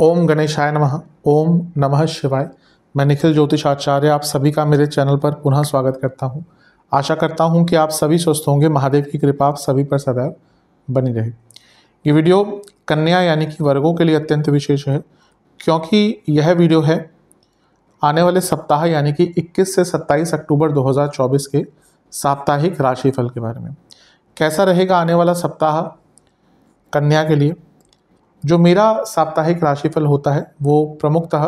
ओम गणेशाय नमः ओम नमः शिवाय मैं निखिल ज्योतिष आचार्य आप सभी का मेरे चैनल पर पुनः स्वागत करता हूँ आशा करता हूं कि आप सभी स्वस्थ होंगे महादेव की कृपा आप सभी पर सदैव बनी रहे ये वीडियो कन्या यानी कि वर्गों के लिए अत्यंत विशेष है क्योंकि यह वीडियो है आने वाले सप्ताह यानी कि 21 से 27 अक्टूबर 2024 के साप्ताहिक राशिफल के बारे में कैसा रहेगा आने वाला सप्ताह कन्या के लिए जो मेरा साप्ताहिक राशिफल होता है वो प्रमुखतः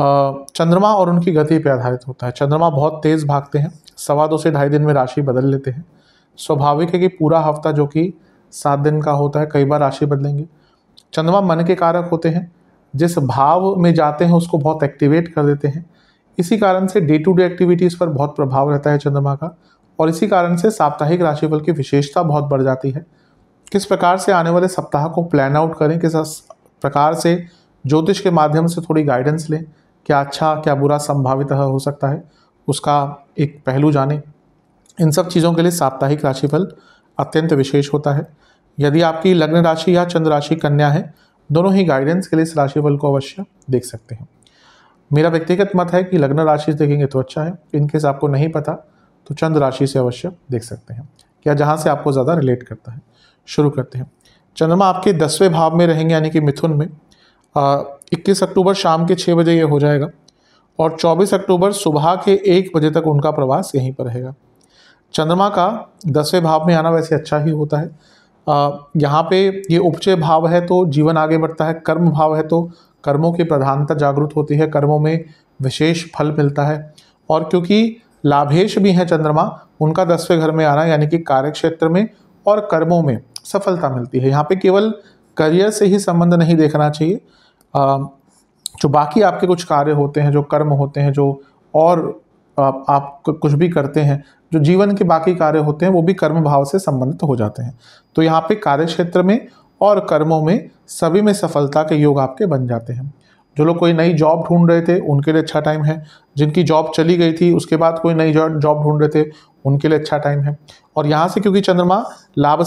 चंद्रमा और उनकी गति पर आधारित होता है चंद्रमा बहुत तेज़ भागते हैं सवा दो से ढाई दिन में राशि बदल लेते हैं स्वाभाविक है कि पूरा हफ्ता जो कि सात दिन का होता है कई बार राशि बदलेंगे चंद्रमा मन के कारक होते हैं जिस भाव में जाते हैं उसको बहुत एक्टिवेट कर देते हैं इसी कारण से डे टू डे एक्टिविटीज़ पर बहुत प्रभाव रहता है चंद्रमा का और इसी कारण से साप्ताहिक राशिफल की विशेषता बहुत बढ़ जाती है किस प्रकार से आने वाले सप्ताह को प्लान आउट करें किस प्रकार से ज्योतिष के माध्यम से थोड़ी गाइडेंस लें क्या अच्छा क्या बुरा संभावित हो सकता है उसका एक पहलू जाने इन सब चीज़ों के लिए साप्ताहिक राशिफल अत्यंत विशेष होता है यदि आपकी लग्न राशि या चंद्र राशि कन्या है दोनों ही गाइडेंस के लिए इस राशिफल को अवश्य देख सकते हैं मेरा व्यक्तिगत मत है कि लग्न राशि देखेंगे तो अच्छा है इनकेस आपको नहीं पता तो चंद्र राशि से अवश्य देख सकते हैं या जहाँ से आपको ज़्यादा रिलेट करता है शुरू करते हैं चंद्रमा आपके दसवें भाव में रहेंगे यानी कि मिथुन में इक्कीस अक्टूबर शाम के छः बजे ये हो जाएगा और 24 अक्टूबर सुबह के एक बजे तक उनका प्रवास यहीं पर रहेगा चंद्रमा का दसवें भाव में आना वैसे अच्छा ही होता है यहाँ पे ये उपचय भाव है तो जीवन आगे बढ़ता है कर्म भाव है तो कर्मों की प्रधानता जागृत होती है कर्मों में विशेष फल मिलता है और क्योंकि लाभेश भी हैं चंद्रमा उनका दसवें घर में आना यानी कि कार्य में और कर्मों में सफलता मिलती है यहाँ पे केवल करियर से ही संबंध नहीं देखना चाहिए जो बाकी आपके कुछ कार्य होते हैं जो कर्म होते हैं जो और आप, आप कुछ भी करते हैं जो जीवन के बाकी कार्य होते हैं वो भी कर्म भाव से संबंधित हो जाते हैं तो यहाँ पे कार्य क्षेत्र में और कर्मों में सभी में सफलता के योग आपके बन जाते हैं जो लोग कोई नई जॉब ढूंढ रहे थे उनके लिए अच्छा टाइम है जिनकी जॉब चली गई थी उसके बाद कोई नई जॉब ढूंढ रहे थे उनके लिए अच्छा टाइम है और यहाँ से क्योंकि चंद्रमा लाभ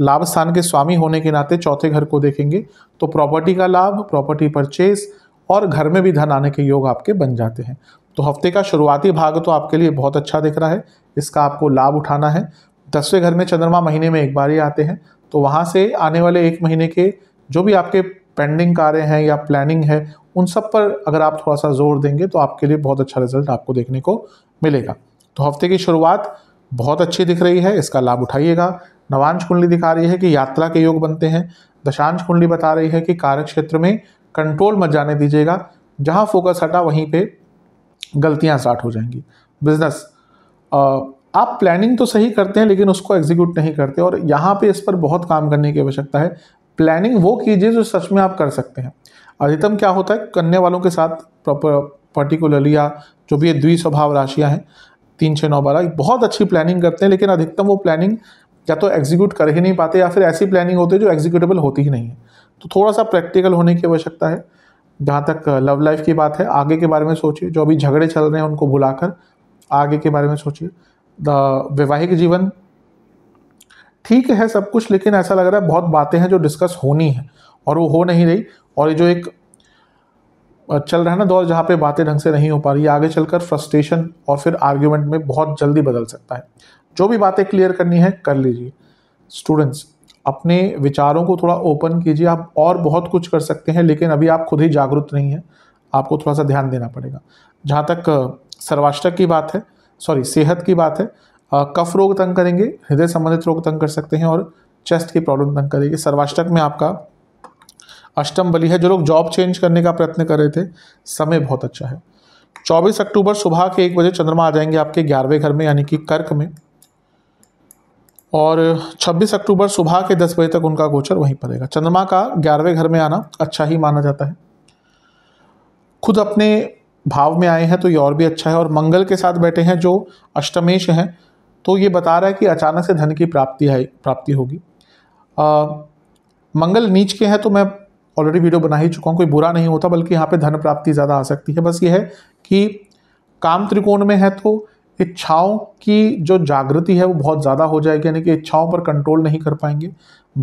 लाभ स्थान के स्वामी होने के नाते चौथे घर को देखेंगे तो प्रॉपर्टी का लाभ प्रॉपर्टी परचेज और घर में भी धन आने के योग आपके बन जाते हैं तो हफ्ते का शुरुआती भाग तो आपके लिए बहुत अच्छा दिख रहा है इसका आपको लाभ उठाना है दसवें घर में चंद्रमा महीने में एक बार ही आते हैं तो वहाँ से आने वाले एक महीने के जो भी आपके पेंडिंग कार्य हैं या प्लानिंग है उन सब पर अगर आप थोड़ा सा जोर देंगे तो आपके लिए बहुत अच्छा रिजल्ट आपको देखने को मिलेगा तो हफ्ते की शुरुआत बहुत अच्छी दिख रही है इसका लाभ उठाइएगा नवांश कुंडली दिखा रही है कि यात्रा के योग बनते हैं दशांश कुंडली बता रही है कि कार्य क्षेत्र में कंट्रोल मत जाने दीजिएगा जहाँ फोकस हटा वहीं पे गलतियां स्टार्ट हो जाएंगी बिजनेस आप प्लानिंग तो सही करते हैं लेकिन उसको एग्जीक्यूट नहीं करते और यहाँ पे इस पर बहुत काम करने की आवश्यकता है प्लानिंग वो कीजिए जो सच में आप कर सकते हैं अधिकतम क्या होता है कन्या वालों के साथ प्रॉपर पर्टिकुलरली या जो भी द्वि स्वभाव राशियाँ हैं तीन छः नौ बारह बहुत अच्छी प्लानिंग करते हैं लेकिन अधिकतम वो प्लानिंग या तो एग्जीक्यूट कर ही नहीं पाते या फिर ऐसी प्लानिंग होती है जो एग्जीक्यूटेबल होती ही नहीं है तो थोड़ा सा प्रैक्टिकल होने की आवश्यकता है जहाँ तक लव लाइफ की बात है आगे के बारे में सोचिए जो अभी झगड़े चल रहे हैं उनको भुलाकर आगे के बारे में सोचिए द वैवाहिक जीवन ठीक है सब कुछ लेकिन ऐसा लग रहा है बहुत बातें हैं जो डिस्कस होनी है और वो हो नहीं रही और ये जो एक चल रहा है ना दौर जहाँ पे बातें ढंग से नहीं हो पा रही है आगे चलकर फ्रस्ट्रेशन और फिर आर्ग्यूमेंट में बहुत जल्दी बदल सकता है जो भी बातें क्लियर करनी है कर लीजिए स्टूडेंट्स अपने विचारों को थोड़ा ओपन कीजिए आप और बहुत कुछ कर सकते हैं लेकिन अभी आप खुद ही जागरूक नहीं है आपको थोड़ा सा ध्यान देना पड़ेगा जहाँ तक सर्वाष्टक की बात है सॉरी सेहत की बात है कफ रोग तंग करेंगे हृदय संबंधित रोग तंग कर सकते हैं और चेस्ट की प्रॉब्लम तंग करेगी सर्वाष्टक में आपका अष्टम बलि है जो लोग जॉब चेंज करने का प्रयत्न कर रहे थे समय बहुत अच्छा है 24 अक्टूबर सुबह के एक बजे चंद्रमा आ जाएंगे आपके ग्यारहवें घर में यानी कि कर्क में और 26 अक्टूबर सुबह के 10 बजे तक उनका गोचर वहीं पर रहेगा चंद्रमा का ग्यारहवें घर में आना अच्छा ही माना जाता है खुद अपने भाव में आए हैं तो ये और भी अच्छा है और मंगल के साथ बैठे हैं जो अष्टमेश हैं तो ये बता रहा है कि अचानक से धन की प्राप्ति है प्राप्ति होगी आ, मंगल नीच के हैं तो मैं ऑलरेडी वीडियो बना ही चुका हूँ कोई बुरा नहीं होता बल्कि यहाँ पे धन प्राप्ति ज़्यादा आ सकती है बस ये है कि काम त्रिकोण में है तो इच्छाओं की जो जागृति है वो बहुत ज़्यादा हो जाएगी यानी कि इच्छाओं पर कंट्रोल नहीं कर पाएंगे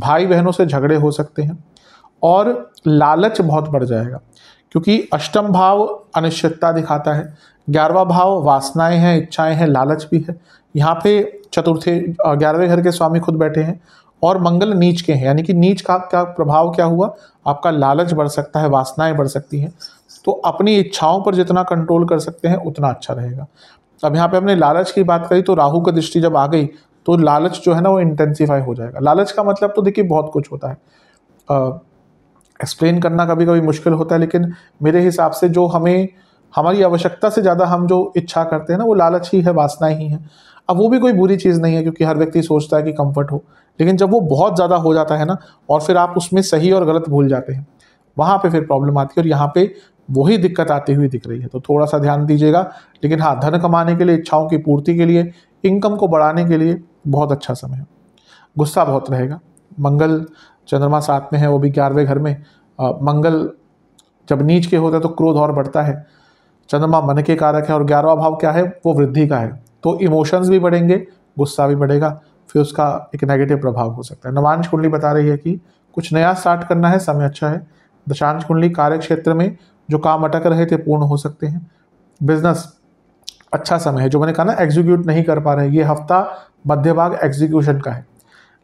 भाई बहनों से झगड़े हो सकते हैं और लालच बहुत बढ़ जाएगा क्योंकि अष्टम भाव अनिश्चितता दिखाता है ग्यारहवा भाव वासनाएं हैं इच्छाएं हैं लालच भी है यहाँ पे चतुर्थी ग्यारहवें घर के स्वामी खुद बैठे हैं और मंगल नीच के हैं यानी कि नीच का क्या प्रभाव क्या हुआ आपका लालच बढ़ सकता है वासनाएं बढ़ सकती हैं तो अपनी इच्छाओं पर जितना कंट्रोल कर सकते हैं उतना अच्छा रहेगा अब यहाँ पे हमने लालच की बात करी तो राहु का दृष्टि जब आ गई तो लालच जो है ना वो इंटेंसीफाई हो जाएगा लालच का मतलब तो देखिए बहुत कुछ होता है एक्सप्लेन करना कभी कभी मुश्किल होता है लेकिन मेरे हिसाब से जो हमें हमारी आवश्यकता से ज़्यादा हम जो इच्छा करते हैं ना वो लालच ही है वासना ही है अब वो भी कोई बुरी चीज़ नहीं है क्योंकि हर व्यक्ति सोचता है कि कंफर्ट हो लेकिन जब वो बहुत ज़्यादा हो जाता है ना और फिर आप उसमें सही और गलत भूल जाते हैं वहाँ पर फिर प्रॉब्लम आती है और यहाँ पर वही दिक्कत आती हुई दिख रही है तो थोड़ा सा ध्यान दीजिएगा लेकिन हाँ धन कमाने के लिए इच्छाओं की पूर्ति के लिए इनकम को बढ़ाने के लिए बहुत अच्छा समय है गुस्सा बहुत रहेगा मंगल चंद्रमा साथ में है वो भी ग्यारहवें घर में आ, मंगल जब नीच के होता है तो क्रोध और बढ़ता है चंद्रमा मन के कारक है और ग्यारहवा भाव क्या है वो वृद्धि का है तो इमोशंस भी बढ़ेंगे गुस्सा भी बढ़ेगा फिर उसका एक नेगेटिव प्रभाव हो सकता है नवांश कुंडली बता रही है कि कुछ नया स्टार्ट करना है समय अच्छा है दशांश कुंडली कार्य क्षेत्र में जो काम अटक रहे थे पूर्ण हो सकते हैं बिजनेस अच्छा समय है जो मैंने कहा ना एग्जीक्यूट नहीं कर पा रहे ये हफ्ता मध्य भाग एग्जीक्यूशन का है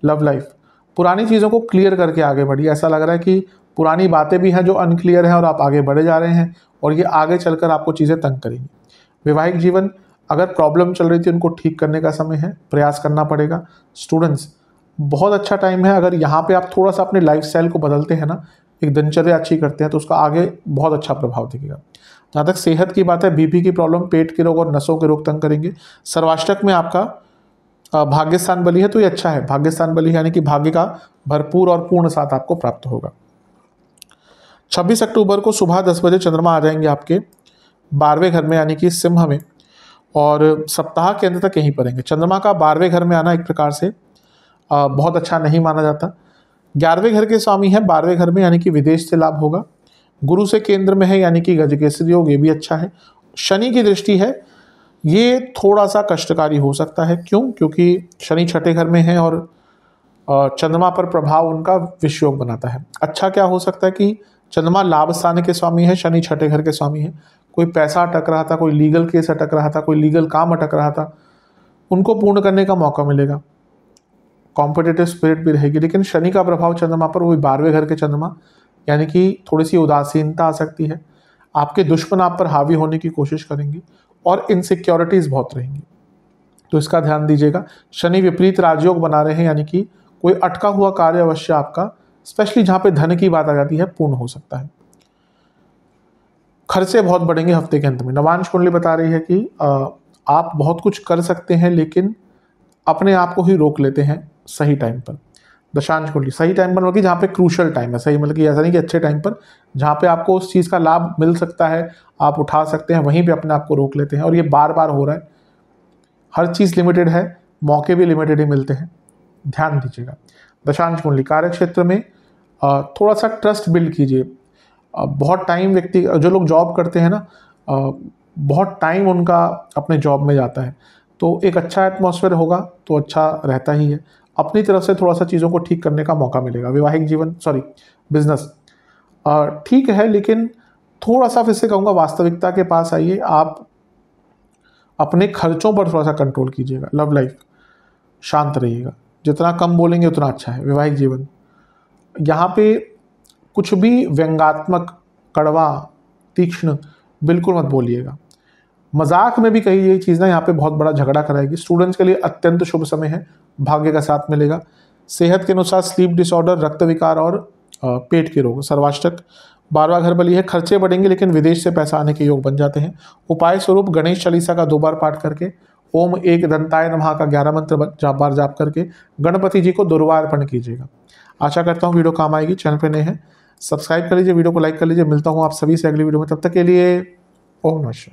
लव लाइफ पुरानी चीज़ों को क्लियर करके आगे बढ़िए ऐसा लग रहा है कि पुरानी बातें भी हैं जो अनक्लियर हैं और आप आगे बढ़े जा रहे हैं और ये आगे चलकर आपको चीज़ें तंग करेंगी वैवाहिक जीवन अगर प्रॉब्लम चल रही थी उनको ठीक करने का समय है प्रयास करना पड़ेगा स्टूडेंट्स बहुत अच्छा टाइम है अगर यहाँ पे आप थोड़ा सा अपने लाइफ को बदलते हैं ना एक दिनचर्या अच्छी करते हैं तो उसका आगे बहुत अच्छा प्रभाव दिखेगा जहाँ तक सेहत की बात है बीपी की प्रॉब्लम पेट के रोग और नसों के रोग तंग करेंगे सर्वाष्टक में आपका भाग्यस्थान बलि है तो ये अच्छा है भाग्यस्थान बलि यानी कि भाग्य का भरपूर और पूर्ण साथ आपको प्राप्त होगा 26 अक्टूबर को सुबह दस बजे चंद्रमा आ जाएंगे आपके बारहवें घर में यानी कि सिंह में और सप्ताह के अंत तक यहीं पड़ेंगे चंद्रमा का बारहवें घर में आना एक प्रकार से बहुत अच्छा नहीं माना जाता ग्यारहवें घर के स्वामी हैं बारहवें घर में यानी कि विदेश से लाभ होगा गुरु से केंद्र में है यानी कि के योग ये भी अच्छा है शनि की दृष्टि है ये थोड़ा सा कष्टकारी हो सकता है क्यों क्योंकि शनि छठे घर में है और चंद्रमा पर प्रभाव उनका विश्वयोग बनाता है अच्छा क्या हो सकता है कि चंद्रमा लाभ स्थान के स्वामी है शनि छठे घर के स्वामी है कोई पैसा अटक रहा था कोई लीगल केस अटक रहा था कोई लीगल काम अटक रहा था उनको पूर्ण करने का मौका मिलेगा कॉम्पिटेटिव स्पिरिट भी रहेगी लेकिन शनि का प्रभाव चंद्रमा पर वो बारहवें घर के चंद्रमा यानी कि थोड़ी सी उदासीनता आ सकती है आपके दुश्मन आप पर हावी होने की कोशिश करेंगे और इनसिक्योरिटीज़ बहुत रहेंगी तो इसका ध्यान दीजिएगा शनि विपरीत राजयोग बना रहे हैं यानी कि कोई अटका हुआ कार्य अवश्य आपका स्पेशली जहाँ पे धन की बात आ जाती है पूर्ण हो सकता है खर्चे बहुत बढ़ेंगे हफ्ते के अंत में नवांश कुंडली बता रही है कि आप बहुत कुछ कर सकते हैं लेकिन अपने आप को ही रोक लेते हैं सही टाइम पर दशांश कुंडली सही टाइम पर मतलब जहाँ पे क्रूशल टाइम है सही मतलब कि ऐसा नहीं कि अच्छे टाइम पर जहाँ पे आपको उस चीज़ का लाभ मिल सकता है आप उठा सकते हैं वहीं पे अपने आप को रोक लेते हैं और ये बार बार हो रहा है हर चीज़ लिमिटेड है मौके भी लिमिटेड ही मिलते हैं ध्यान दीजिएगा दशांश कुंडली कार्य क्षेत्र में थोड़ा सा ट्रस्ट बिल्ड कीजिए बहुत टाइम व्यक्ति जो लोग जॉब करते हैं ना बहुत टाइम उनका अपने जॉब में जाता है तो एक अच्छा एटमॉस्फेयर होगा तो अच्छा रहता ही है अपनी तरफ से थोड़ा सा चीज़ों को ठीक करने का मौका मिलेगा वैवाहिक जीवन सॉरी बिजनेस ठीक है लेकिन थोड़ा सा फिर से कहूँगा वास्तविकता के पास आइए आप अपने खर्चों पर थोड़ा सा कंट्रोल कीजिएगा लव लाइफ शांत रहिएगा जितना कम बोलेंगे उतना अच्छा है वैवाहिक जीवन यहाँ पे कुछ भी व्यंगात्मक कड़वा तीक्ष्ण बिल्कुल मत बोलिएगा मजाक में भी कही यही चीज़ ना यहाँ पे बहुत बड़ा झगड़ा कराएगी स्टूडेंट्स के लिए अत्यंत शुभ समय है भाग्य का साथ मिलेगा सेहत के अनुसार स्लीप डिसऑर्डर रक्त विकार और पेट के रोग सर्वाष्टक बारवा घर बलि है खर्चे बढ़ेंगे लेकिन विदेश से पैसा आने के योग बन जाते हैं उपाय स्वरूप गणेश चालीसा का दो बार पाठ करके ओम एक दंताय नमः का ग्यारह मंत्र जाप बार जाप करके गणपति जी को दुर्वा अर्पण कीजिएगा आशा करता हूँ वीडियो काम आएगी चैनल पर नहीं है सब्सक्राइब कर लीजिए वीडियो को लाइक कर लीजिए मिलता हूँ आप सभी से अगली वीडियो में तब तक के लिए ओम नमस्कार